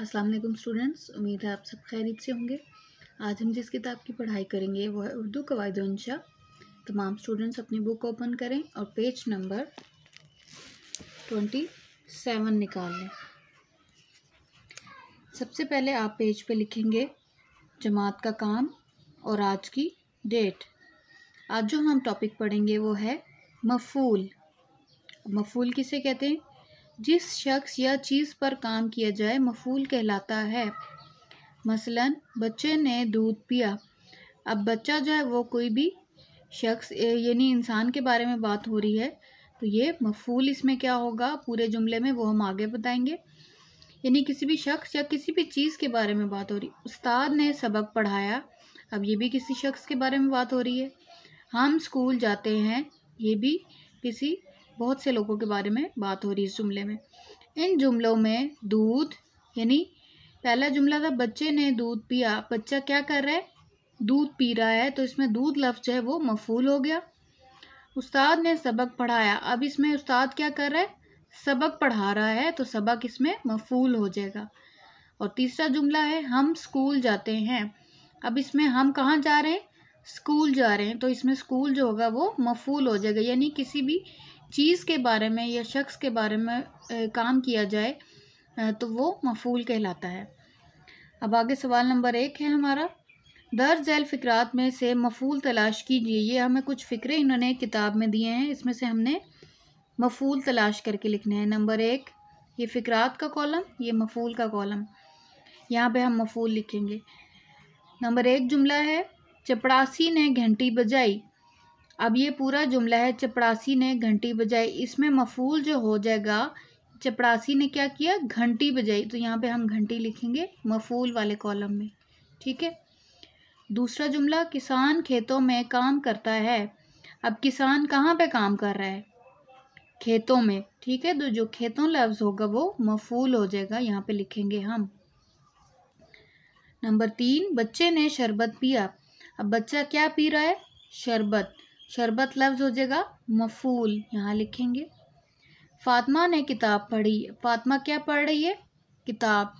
अस्सलाम वालेकुम स्टूडेंट्स उम्मीद है आप सब खैरियत से होंगे आज हम जिस किताब की पढ़ाई करेंगे वह है उर्दू कवायद इंशा तमाम स्टूडेंट्स अपनी बुक ओपन करें और पेज नंबर ट्वेंटी सेवन निकाल लें सबसे पहले आप पेज पे लिखेंगे जमात का काम और आज की डेट आज जो हम टॉपिक पढ़ेंगे वो है मफूल मफूल किसे कहते हैं जिस शख्स या चीज़ पर काम किया जाए मफूल कहलाता है मसलन बच्चे ने दूध पिया अब बच्चा जो है वो कोई भी शख्स यानी इंसान के बारे में बात हो रही है तो ये मफूल इसमें क्या होगा पूरे जुमले में वो हम आगे बताएंगे यानी किसी भी शख्स या किसी भी चीज़ के बारे में बात हो रही उस्ताद ने सबक पढ़ाया अब ये भी किसी शख्स के बारे में बात हो रही है हम स्कूल जाते हैं ये भी किसी बहुत से लोगों के बारे में बात हो रही है इस जुमले में इन जुमलों में दूध यानी पहला जुमला था बच्चे ने दूध पिया बच्चा क्या कर रहा है दूध पी रहा है तो इसमें दूध लफ्ज है वो मफूल हो गया उस्ताद ने सबक पढ़ाया अब इसमें उस्ताद क्या कर रहा है सबक पढ़ा रहा है तो सबक इसमें मफूल हो जाएगा और तीसरा जुमला है हम स्कूल जाते हैं अब इसमें हम कहाँ जा रहे हैं स्कूल जा रहे हैं तो इसमें स्कूल जो होगा वो मफूल हो जाएगा यानी किसी भी चीज़ के बारे में या शख्स के बारे में काम किया जाए तो वो मफूल कहलाता है अब आगे सवाल नंबर एक है हमारा दर्ज झैल फ़िक्रात में से मफूल तलाश कीजिए ये हमें कुछ फ़िक्रे इन्होंने किताब में दिए हैं इसमें से हमने मफूल तलाश करके लिखने हैं नंबर एक ये फ़िक्रात का कॉलम ये मफूल का कॉलम यहाँ पे हम मफूल लिखेंगे नंबर एक जुमला है चपड़ासी ने घंटी बजाई अब ये पूरा जुमला है चपड़ासी ने घंटी बजाई इसमें मफूल जो हो जाएगा चपड़ासी ने क्या किया घंटी बजाई तो यहाँ पे हम घंटी लिखेंगे मफूल वाले कॉलम में ठीक है दूसरा जुमला किसान खेतों में काम करता है अब किसान कहाँ पे काम कर रहा है खेतों में ठीक है तो जो खेतों लफ्ज़ होगा वो मफूल हो जाएगा यहाँ पे लिखेंगे हम नंबर तीन बच्चे ने शरबत पिया अब बच्चा क्या पी रहा है शरबत शरबत लफ्ज़ हो जाएगा मफूल यहाँ लिखेंगे फातिमा ने किताब पढ़ी फातिमा क्या पढ़ रही है किताब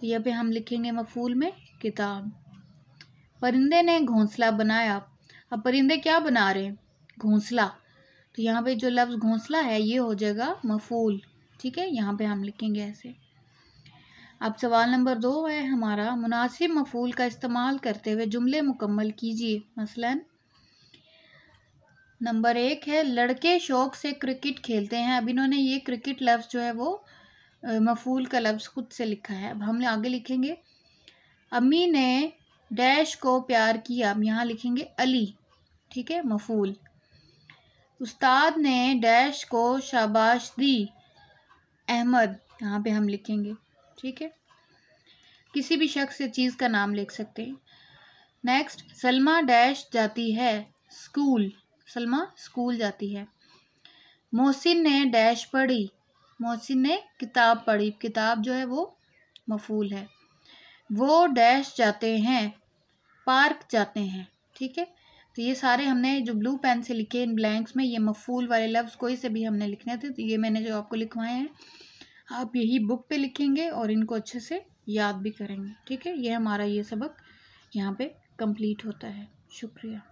तो यह पे हम लिखेंगे मफूल में किताब परिंदे ने घोंसला बनाया अब परिंदे क्या बना रहे हैं घोंसला तो यहाँ पे जो लफ्ज़ घोंसला है ये हो जाएगा मफूल ठीक है यहाँ पे हम लिखेंगे ऐसे अब सवाल नंबर दो है हमारा मुनासिब मफूल का इस्तेमाल करते हुए जुमले मुकम्मल कीजिए मसलन नंबर एक है लड़के शौक से क्रिकेट खेलते हैं अब इन्होंने ये क्रिकेट लफ्ज़ जो है वो मफूल का लफ्ज़ खुद से लिखा है अब हम आगे लिखेंगे अम्मी ने डैश को प्यार किया अब यहाँ लिखेंगे अली ठीक है मफूल उस्ताद ने डैश को शाबाश दी अहमद यहाँ पे हम लिखेंगे ठीक है किसी भी शख्स या चीज़ का नाम लिख सकते हैं नेक्स्ट सलमा डैश जाती है स्कूल सलमा स्कूल जाती है मोहसिन ने डैश पढ़ी मोहसिन ने किताब पढ़ी किताब जो है वो मफूल है वो डैश जाते हैं पार्क जाते हैं ठीक है तो ये सारे हमने जो ब्लू पेन से लिखे इन ब्लैंक्स में ये मफूल वाले लफ्ज़ कोई से भी हमने लिखने थे तो ये मैंने जो आपको लिखवाए हैं आप यही बुक पे लिखेंगे और इनको अच्छे से याद भी करेंगे ठीक है ये हमारा ये सबक यहाँ पे कंप्लीट होता है शुक्रिया